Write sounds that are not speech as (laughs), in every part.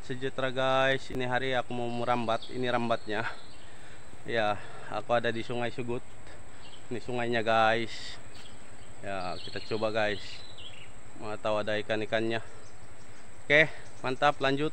sangat sejahtera guys ini hari aku mau merambat ini rambatnya ya aku ada di sungai Sugut ini sungainya guys ya kita coba guys mau tahu ada ikan-ikannya oke mantap lanjut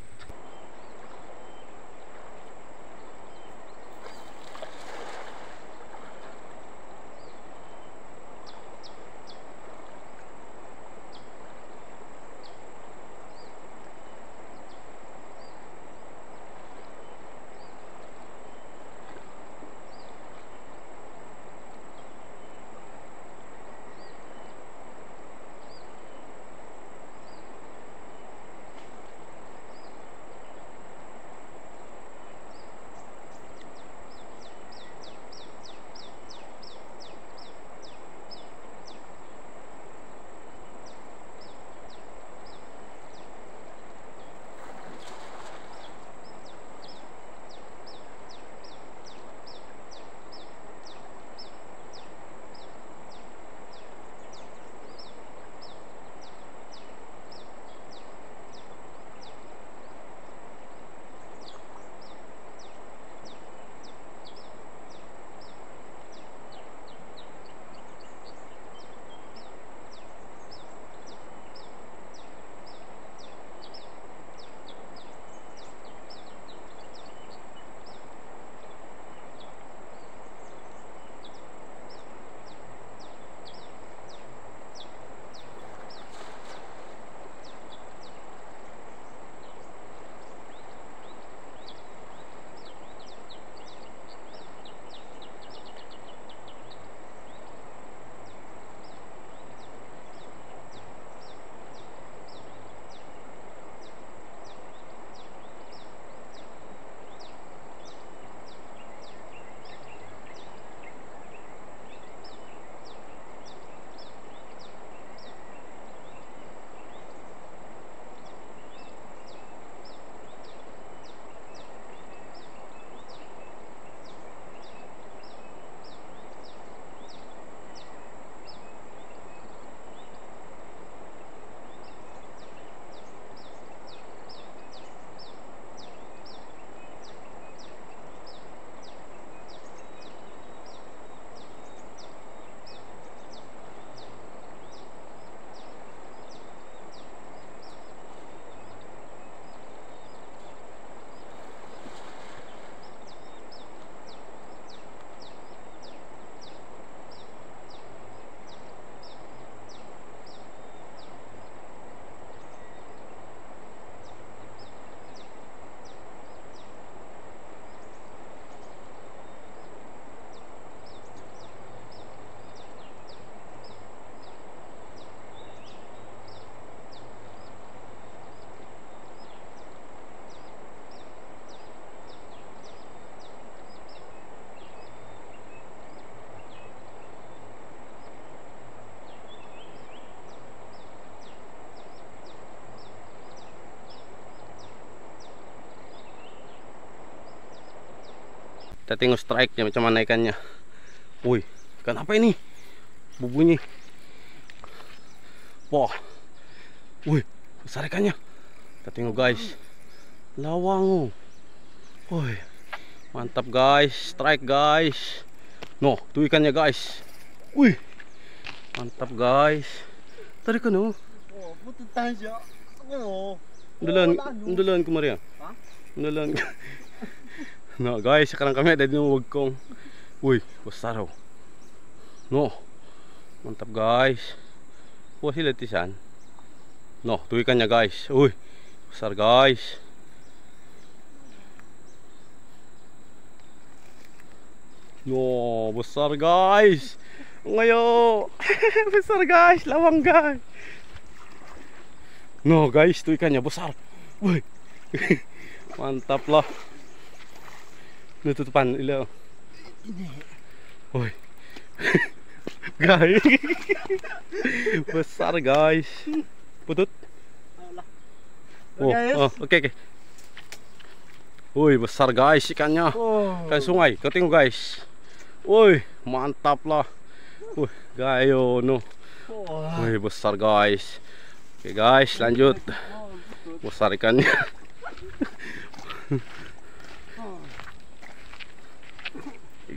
kita tengok strike-nya macam mana ikannya woi ikan apa ini bubunya wah woi besar ikannya kita tengok guys lawang woi mantap guys strike guys no tuh ikannya guys wih mantap guys tarik kan oh Dulan, dulan kemarin. Ha? Dulan. No, guys, ya sekarang kami ada di Wagkong. wih besar oh. No. Mantap, guys. wah sila tisan. No, tuwikan ikannya guys. wih besar, guys. No, besar, guys. Ngayon. (laughs) besar, guys. Lawang, guys. No, guys, tuwikan ikannya Besar. wih (laughs) Mantap lah. Natutupan ilaw. woi (laughs) guys. Besar guys. Putut. Oh, oh, oke oke. Woi, besar guys ikannya. Oh. sungai, kau tengok guys. Woi, mantap lah. woi gayo oh, no. woi besar guys. Oke okay, guys, lanjut. Oh, besar ikannya. (laughs)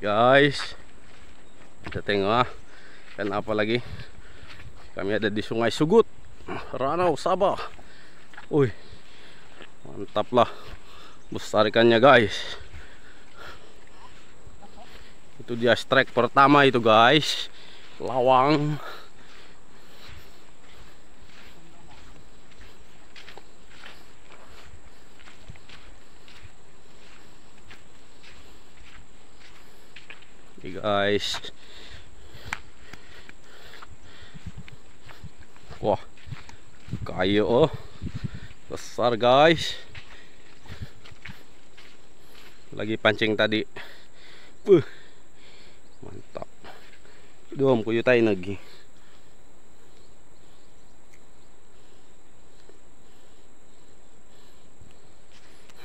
guys kita tengok ah, kan apa lagi kami ada di sungai Sugut Ranau Sabah Uy, mantap lah besar ikannya guys itu dia strike pertama itu guys lawang Hey guys. Wah. Kayu oh. Besar guys. Lagi pancing tadi. uh, Mantap. Dom kuyutain lagi.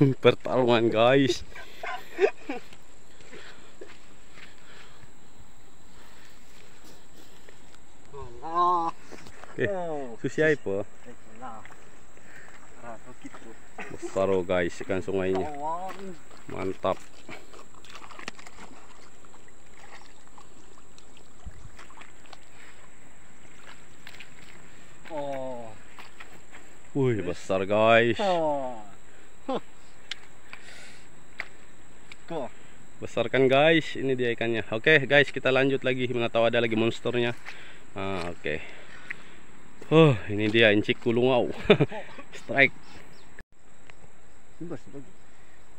(laughs) pertarungan guys Susi 수시아이 Besar Besaro guys ikan sungainya. Mantap. Wih besar guys. Besar kan guys, ini dia ikannya. Oke guys, kita lanjut lagi mana tahu ada lagi monsternya ah, oke okay. oh ini dia incik kulungau (laughs) strike oke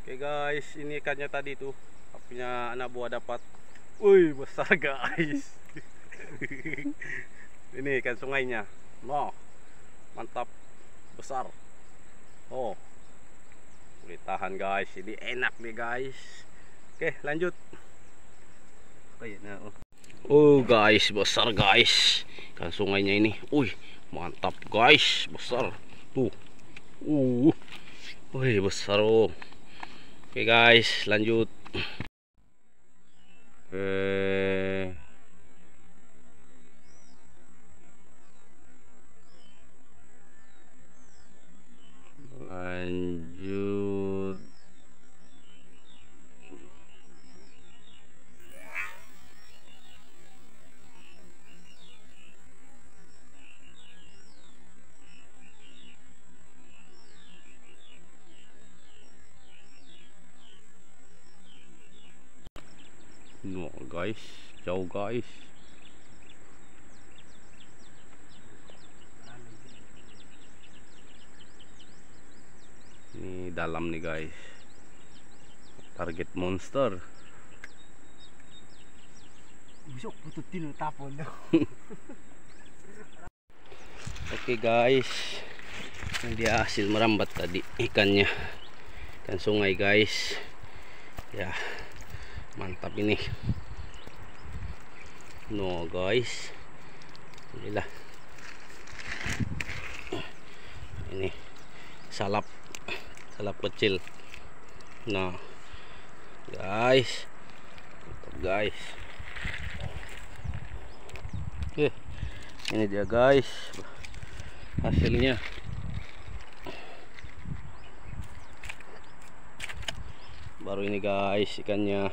okay, guys ini ikannya tadi tuh punya anak buah dapat wih besar guys (laughs) ini ikan sungainya loh, mantap besar oh boleh tahan guys ini enak nih guys oke lanjut oh, nah, oh. Oh guys, besar guys. Kan sungainya ini. Uy, mantap guys, besar. Tuh. Uh. Uy, besar oh. Oke okay, guys, lanjut. Eh Cuma guys, jauh guys. Ini dalam nih guys. Target monster. Busok pututin tapon. Oke guys. Ini dia hasil merambat tadi ikannya. Ikan sungai guys. Ya mantap ini no guys inilah, ini salap salap kecil nah guys mantap guys eh ini dia guys hasilnya baru ini guys ikannya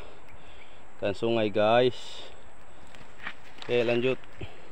dan sungai guys oke lanjut